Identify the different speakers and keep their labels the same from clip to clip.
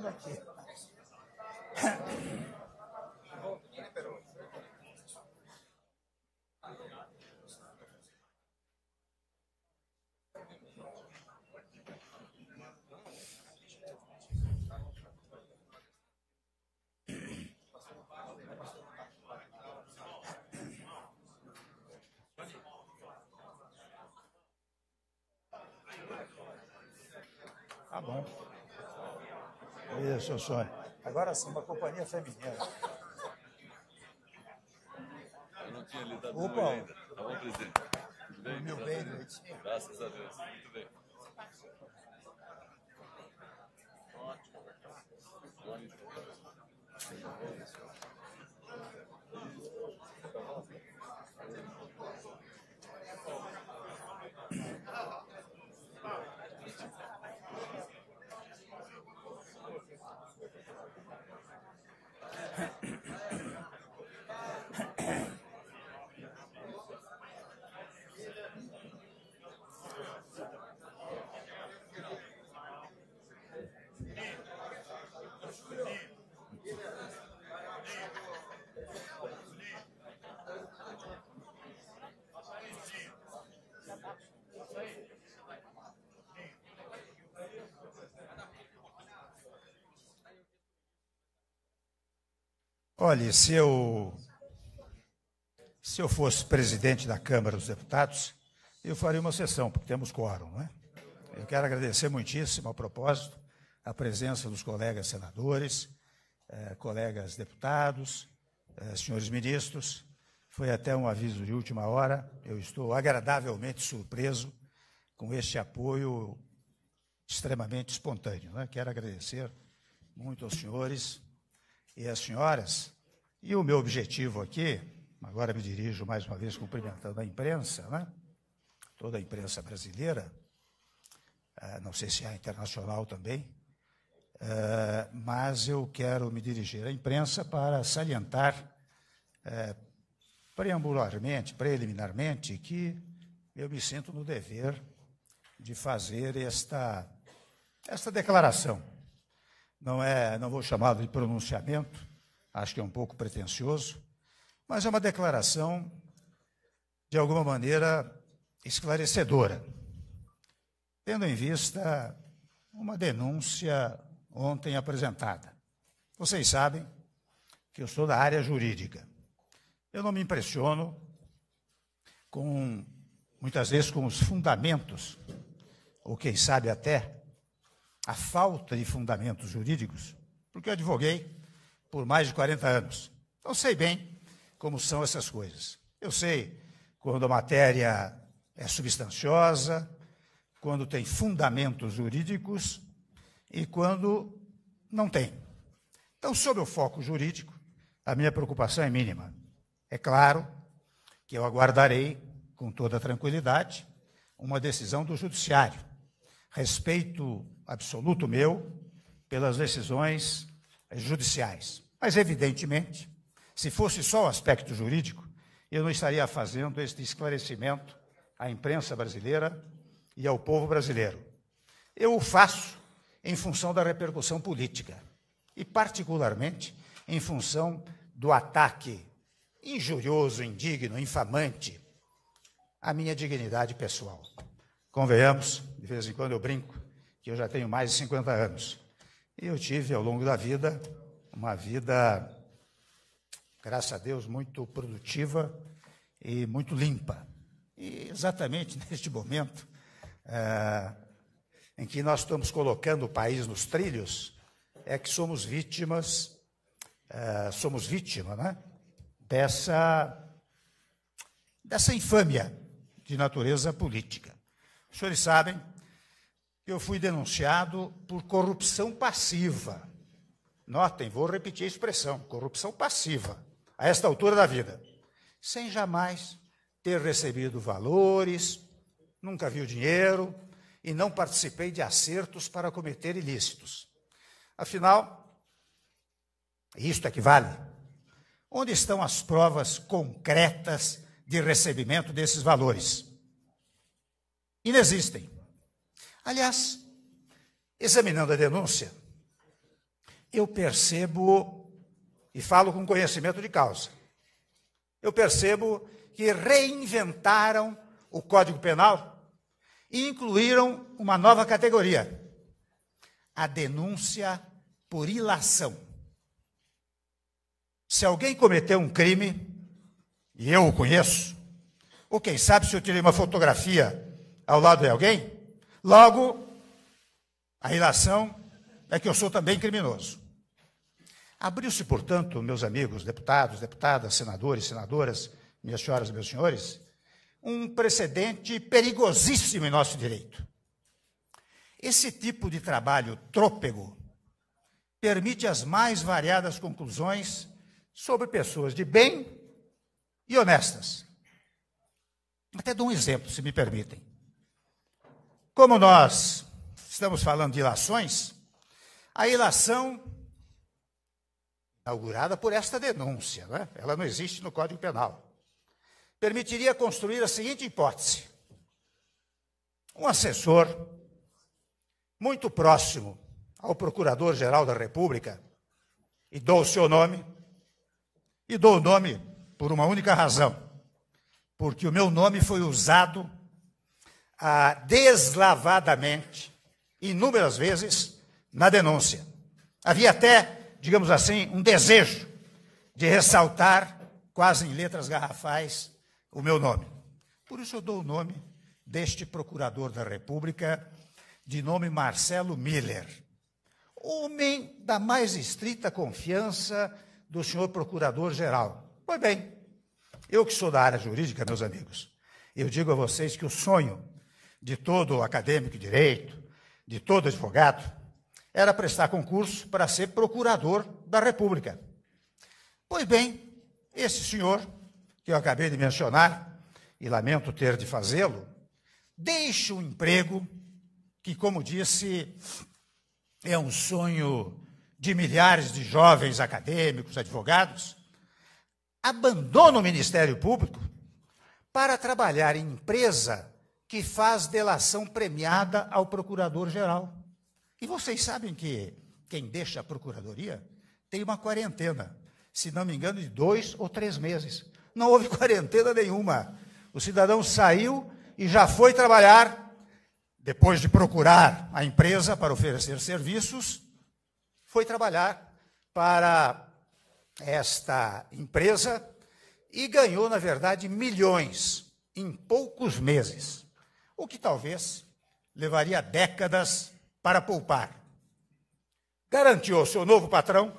Speaker 1: por aqui.
Speaker 2: Tá bom era seu sonho. Agora sim, uma companhia feminina. Eu não tinha lido Opa. ainda. Tá bom, presidente? Tudo bem? Meu bem, direitinho. Graças a Deus. Muito bem. Ótimo. Ótimo. Olhe, se eu, se eu fosse presidente da Câmara dos Deputados, eu faria uma sessão, porque temos quórum, não é? Eu quero agradecer muitíssimo, a propósito, a presença dos colegas senadores, eh, colegas deputados, eh, senhores ministros. Foi até um aviso de última hora. Eu estou agradavelmente surpreso com este apoio extremamente espontâneo. Né? Quero agradecer muito aos senhores e as senhoras. E o meu objetivo aqui, agora me dirijo mais uma vez cumprimentando a imprensa, né? toda a imprensa brasileira, eh, não sei se há é internacional também, eh, mas eu quero me dirigir à imprensa para salientar eh, preambularmente, preliminarmente, que eu me sinto no dever de fazer esta, esta declaração não é, não vou chamá-lo de pronunciamento, acho que é um pouco pretensioso, mas é uma declaração de alguma maneira esclarecedora, tendo em vista uma denúncia ontem apresentada. Vocês sabem que eu sou da área jurídica. Eu não me impressiono com muitas vezes com os fundamentos, ou quem sabe até a falta de fundamentos jurídicos, porque eu advoguei por mais de 40 anos. Então sei bem como são essas coisas. Eu sei quando a matéria é substanciosa, quando tem fundamentos jurídicos e quando não tem. Então, sobre o foco jurídico, a minha preocupação é mínima. É claro que eu aguardarei, com toda tranquilidade, uma decisão do Judiciário. Respeito absoluto meu pelas decisões eh, judiciais. Mas, evidentemente, se fosse só o aspecto jurídico, eu não estaria fazendo este esclarecimento à imprensa brasileira e ao povo brasileiro. Eu o faço em função da repercussão política e, particularmente, em função do ataque injurioso, indigno, infamante à minha dignidade pessoal. Convenhamos, de vez em quando eu brinco, que eu já tenho mais de 50 anos. E eu tive, ao longo da vida, uma vida, graças a Deus, muito produtiva e muito limpa. E exatamente neste momento é, em que nós estamos colocando o país nos trilhos, é que somos vítimas, é, somos vítima né, dessa, dessa infâmia de natureza política. Os senhores sabem eu fui denunciado por corrupção passiva. Notem, vou repetir a expressão: corrupção passiva, a esta altura da vida, sem jamais ter recebido valores, nunca vi o dinheiro e não participei de acertos para cometer ilícitos. Afinal, isto é que vale. Onde estão as provas concretas de recebimento desses valores? Inexistem. Aliás, examinando a denúncia, eu percebo, e falo com conhecimento de causa, eu percebo que reinventaram o Código Penal e incluíram uma nova categoria, a denúncia por ilação. Se alguém cometeu um crime, e eu o conheço, ou quem sabe se eu tirei uma fotografia ao lado de alguém, Logo, a relação é que eu sou também criminoso. Abriu-se, portanto, meus amigos, deputados, deputadas, senadores, senadoras, minhas senhoras e meus senhores, um precedente perigosíssimo em nosso direito. Esse tipo de trabalho trôpego permite as mais variadas conclusões sobre pessoas de bem e honestas. Até dou um exemplo, se me permitem. Como nós estamos falando de ilações, a ilação inaugurada por esta denúncia, né? ela não existe no Código Penal, permitiria construir a seguinte hipótese: um assessor muito próximo ao Procurador-Geral da República, e dou o seu nome, e dou o nome por uma única razão, porque o meu nome foi usado ah, deslavadamente, inúmeras vezes, na denúncia. Havia até, digamos assim, um desejo de ressaltar, quase em letras garrafais, o meu nome. Por isso eu dou o nome deste procurador da República, de nome Marcelo Miller. Homem da mais estrita confiança do senhor procurador-geral. Pois bem, eu que sou da área jurídica, meus amigos, eu digo a vocês que o sonho de todo acadêmico de direito, de todo advogado, era prestar concurso para ser procurador da República. Pois bem, esse senhor, que eu acabei de mencionar, e lamento ter de fazê-lo, deixa o emprego que, como disse, é um sonho de milhares de jovens acadêmicos, advogados, abandona o Ministério Público para trabalhar em empresa que faz delação premiada ao procurador-geral. E vocês sabem que quem deixa a procuradoria tem uma quarentena, se não me engano, de dois ou três meses. Não houve quarentena nenhuma. O cidadão saiu e já foi trabalhar, depois de procurar a empresa para oferecer serviços, foi trabalhar para esta empresa e ganhou, na verdade, milhões em poucos meses o que talvez levaria décadas para poupar. Garantiu ao seu novo patrão,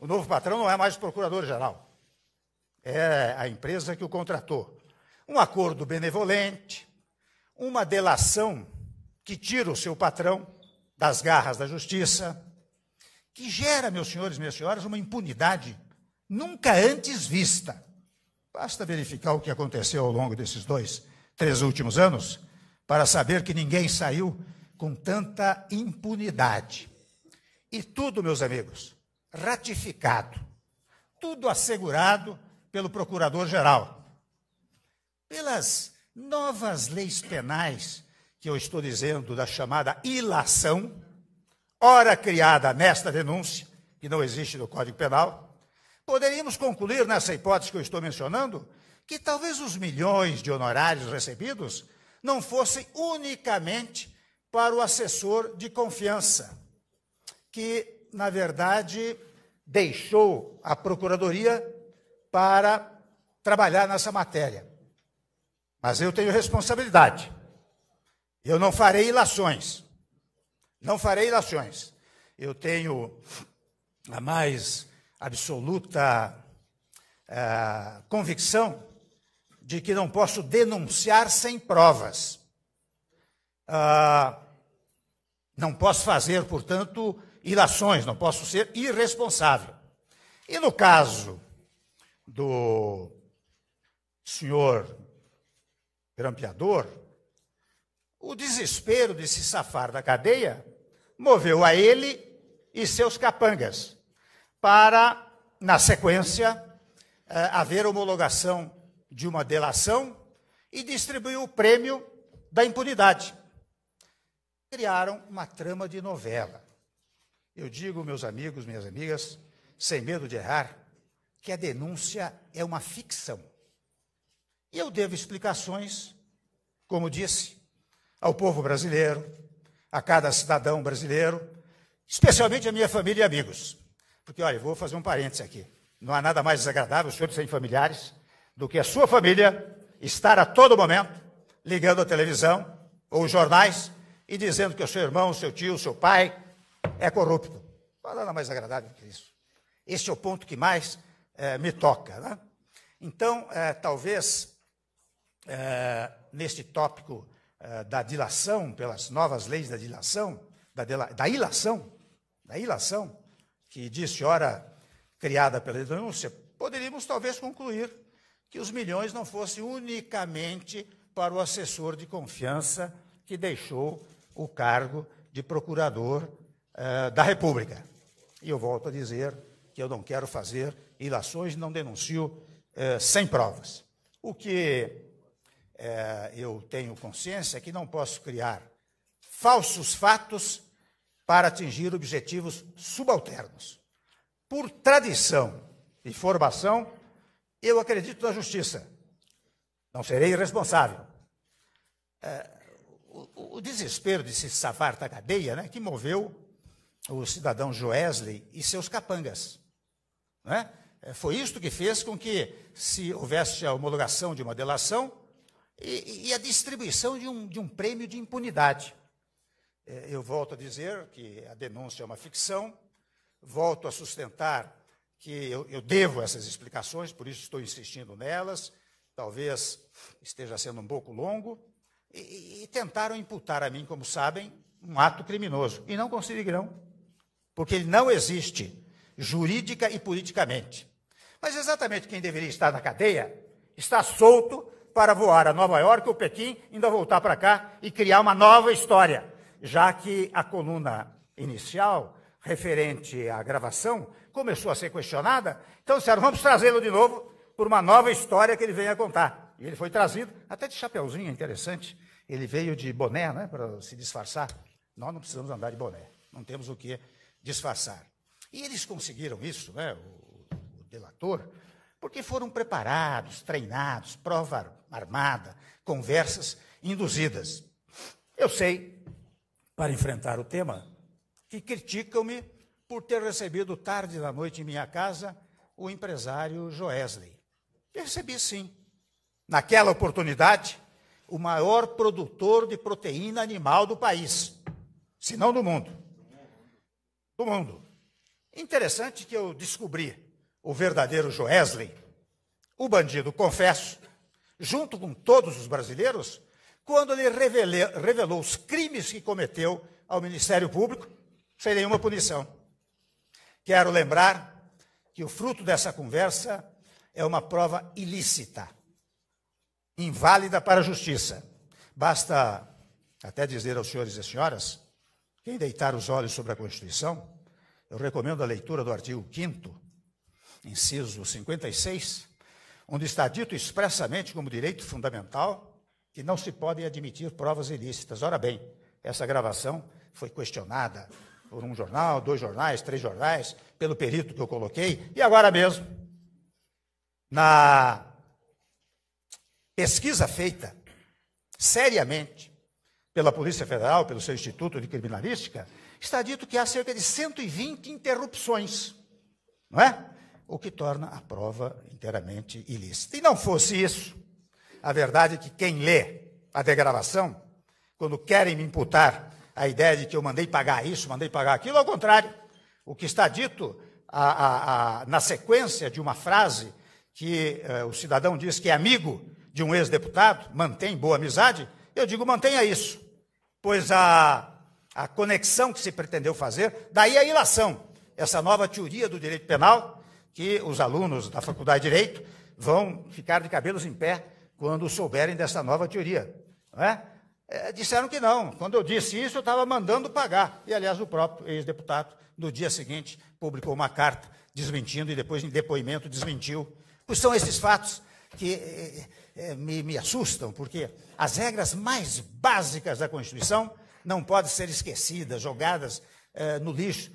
Speaker 2: o novo patrão não é mais o procurador-geral, é a empresa que o contratou. Um acordo benevolente, uma delação que tira o seu patrão das garras da justiça, que gera, meus senhores e minhas senhoras, uma impunidade nunca antes vista. Basta verificar o que aconteceu ao longo desses dois, três últimos anos para saber que ninguém saiu com tanta impunidade. E tudo, meus amigos, ratificado, tudo assegurado pelo Procurador-Geral. Pelas novas leis penais que eu estou dizendo da chamada ilação, ora criada nesta denúncia, que não existe no Código Penal, poderíamos concluir nessa hipótese que eu estou mencionando, que talvez os milhões de honorários recebidos não fossem unicamente para o assessor de confiança, que, na verdade, deixou a Procuradoria para trabalhar nessa matéria. Mas eu tenho responsabilidade. Eu não farei ilações. Não farei ilações. Eu tenho a mais absoluta eh, convicção de que não posso denunciar sem provas. Ah, não posso fazer, portanto, ilações, não posso ser irresponsável. E no caso do senhor grampeador, o desespero de se safar da cadeia moveu a ele e seus capangas para, na sequência, eh, haver homologação de uma delação e distribuiu o prêmio da impunidade. Criaram uma trama de novela. Eu digo, meus amigos, minhas amigas, sem medo de errar, que a denúncia é uma ficção. E eu devo explicações, como disse, ao povo brasileiro, a cada cidadão brasileiro, especialmente à minha família e amigos. Porque, olha, vou fazer um parênteses aqui. Não há nada mais desagradável, os senhores têm familiares, do que a sua família estar a todo momento ligando a televisão ou os jornais e dizendo que o seu irmão, o seu tio, o seu pai é corrupto. Fala é nada mais agradável que isso. Este é o ponto que mais é, me toca. Né? Então, é, talvez é, neste tópico da dilação, pelas novas leis da dilação, da, dela, da ilação, da ilação, que disse ora criada pela denúncia, poderíamos talvez concluir que os milhões não fossem unicamente para o assessor de confiança que deixou o cargo de procurador eh, da República. E eu volto a dizer que eu não quero fazer ilações, não denuncio eh, sem provas. O que eh, eu tenho consciência é que não posso criar falsos fatos para atingir objetivos subalternos. Por tradição e formação, eu acredito na justiça. Não serei irresponsável. É, o, o, desespero de se safar da cadeia, né, que moveu o cidadão Joesley e seus capangas. Né? É, foi isto que fez com que se houvesse a homologação de uma delação e, e a distribuição de um, de um prêmio de impunidade. É, eu volto a dizer que a denúncia é uma ficção, volto a sustentar que eu, eu devo essas explicações, por isso estou insistindo nelas. Talvez esteja sendo um pouco longo. E, e tentaram imputar a mim, como sabem, um ato criminoso. E não conseguirão, porque ele não existe jurídica e politicamente. Mas exatamente quem deveria estar na cadeia está solto para voar a Nova York ou Pequim, ainda voltar para cá e criar uma nova história, já que a coluna inicial, referente à gravação, começou a ser questionada, então disseram, vamos trazê-lo de novo por uma nova história que ele venha contar. E ele foi trazido, até de chapeuzinho, interessante. Ele veio de boné, né, para se disfarçar. Nós não precisamos andar de boné, não temos o que disfarçar. E eles conseguiram isso, né, o, o delator, porque foram preparados, treinados, prova armada, conversas induzidas. Eu sei, para enfrentar o tema, que criticam-me por ter recebido tarde da noite em minha casa o empresário Joesley. Percebi sim. Naquela oportunidade, o maior produtor de proteína animal do país, se não do mundo. Do mundo. Interessante que eu descobri o verdadeiro Joesley, o bandido, confesso, junto com todos os brasileiros, quando ele revelou, revelou os crimes que cometeu ao Ministério Público, sem nenhuma punição. Quero lembrar que o fruto dessa conversa é uma prova ilícita, inválida para a justiça. Basta até dizer aos senhores e senhoras, quem deitar os olhos sobre a Constituição, eu recomendo a leitura do artigo 5 inciso 56, onde está dito expressamente como direito fundamental que não se podem admitir provas ilícitas. Ora bem, essa gravação foi questionada por um jornal, dois jornais, três jornais, pelo perito que eu coloquei, e agora mesmo, na pesquisa feita seriamente pela Polícia Federal, pelo seu Instituto de Criminalística, está dito que há cerca de 120 interrupções, não é? O que torna a prova inteiramente ilícita. E não fosse isso, a verdade é que quem lê a degravação, quando querem me imputar a ideia de que eu mandei pagar isso, mandei pagar aquilo, ao contrário. O que está dito a, a, a, na sequência de uma frase que eh, o cidadão diz que é amigo de um ex-deputado, mantém boa amizade, eu digo mantenha isso, pois a, a conexão que se pretendeu fazer, daí a ilação, essa nova teoria do direito penal, que os alunos da Faculdade de Direito vão ficar de cabelos em pé quando souberem dessa nova teoria. Não é? É, disseram que não. Quando eu disse isso, eu estava mandando pagar. E, aliás, o próprio ex-deputado, no dia seguinte, publicou uma carta desmentindo e depois, em depoimento, desmentiu. Pois são esses fatos que é, é, me, me assustam, porque as regras mais básicas da Constituição não podem ser esquecidas, jogadas no lixo,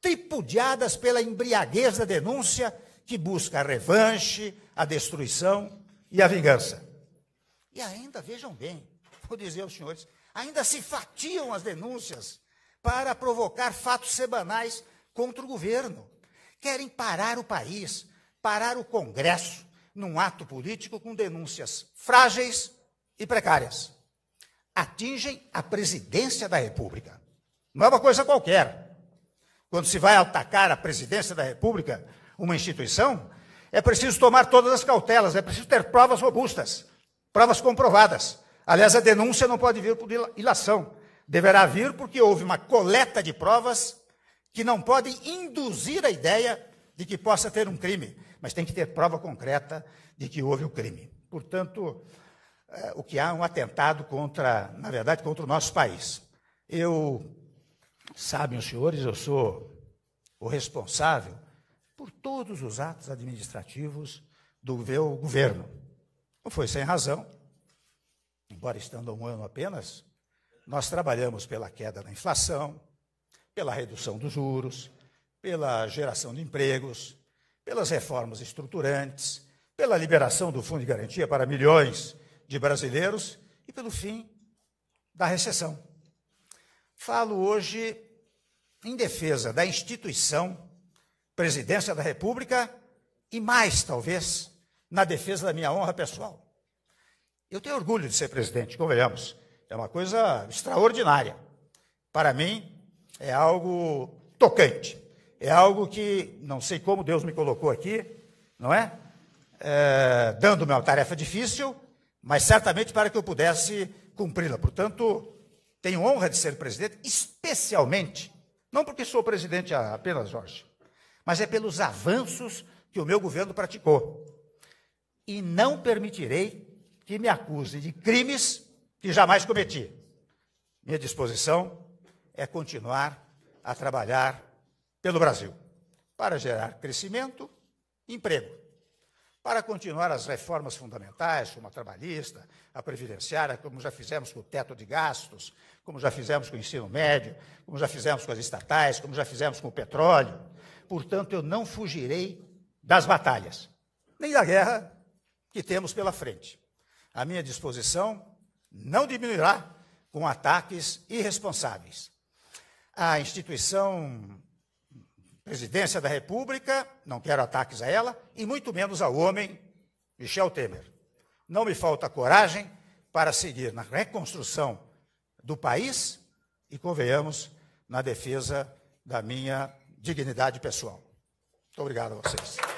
Speaker 2: tripudiadas pela embriaguez da denúncia que busca a revanche, a destruição e a vingança. E ainda, vejam bem, vou dizer aos senhores, ainda se fatiam as denúncias para provocar fatos semanais contra o governo. Querem parar o país, parar o Congresso, num ato político com denúncias frágeis e precárias. Atingem a presidência da República. Não é uma coisa qualquer. Quando se vai atacar a presidência da República, uma instituição, é preciso tomar todas as cautelas, é preciso ter provas robustas, provas comprovadas. Aliás, a denúncia não pode vir por ilação. Deverá vir porque houve uma coleta de provas que não podem induzir a ideia de que possa ter um crime, mas tem que ter prova concreta de que houve o um crime. Portanto, é, o que há é um atentado contra, na verdade, contra o nosso país. Eu, sabem os senhores, eu sou o responsável por todos os atos administrativos do meu governo. Não foi sem razão, embora estando um ano apenas, nós trabalhamos pela queda da inflação, pela redução dos juros, pela geração de empregos, pelas reformas estruturantes, pela liberação do Fundo de Garantia para milhões de brasileiros e pelo fim da recessão. Falo hoje em defesa da instituição Presidência da República e mais, talvez, na defesa da minha honra pessoal. Eu tenho orgulho de ser presidente, convenhamos. É uma coisa extraordinária. Para mim, é algo tocante. É algo que não sei como Deus me colocou aqui, não é? é Dando-me uma tarefa difícil, mas certamente para que eu pudesse cumpri-la. Portanto, tenho honra de ser presidente, especialmente, não porque sou presidente apenas, Jorge, mas é pelos avanços que o meu governo praticou. E não permitirei que me acuse de crimes que jamais cometi. Minha disposição é continuar a trabalhar pelo Brasil para gerar crescimento e emprego, para continuar as reformas fundamentais, como a trabalhista, a previdenciária, como já fizemos com o teto de gastos, como já fizemos com o ensino médio, como já fizemos com as estatais, como já fizemos com o petróleo. Portanto, eu não fugirei das batalhas, nem da guerra que temos pela frente a minha disposição não diminuirá com ataques irresponsáveis. A instituição Presidência da República, não quero ataques a ela, e muito menos ao homem Michel Temer. Não me falta coragem para seguir na reconstrução do país e, convenhamos, na defesa da minha dignidade pessoal. Muito obrigado a vocês.